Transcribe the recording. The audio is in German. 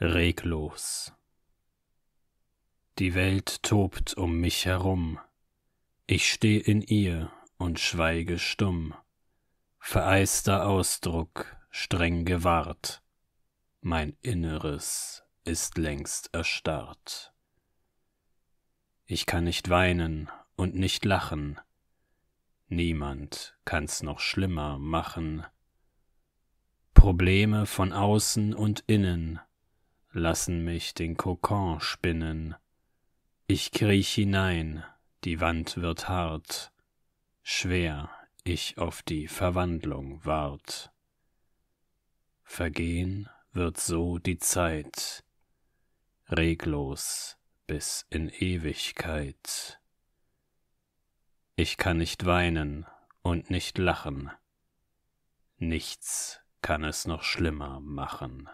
reglos. Die Welt tobt um mich herum, ich steh in ihr und schweige stumm, vereister Ausdruck, streng gewahrt, mein Inneres ist längst erstarrt. Ich kann nicht weinen und nicht lachen, niemand kann's noch schlimmer machen. Probleme von außen und innen, lassen mich den Kokon spinnen. Ich kriech hinein, die Wand wird hart, schwer ich auf die Verwandlung wart. Vergehen wird so die Zeit, reglos bis in Ewigkeit. Ich kann nicht weinen und nicht lachen, nichts kann es noch schlimmer machen.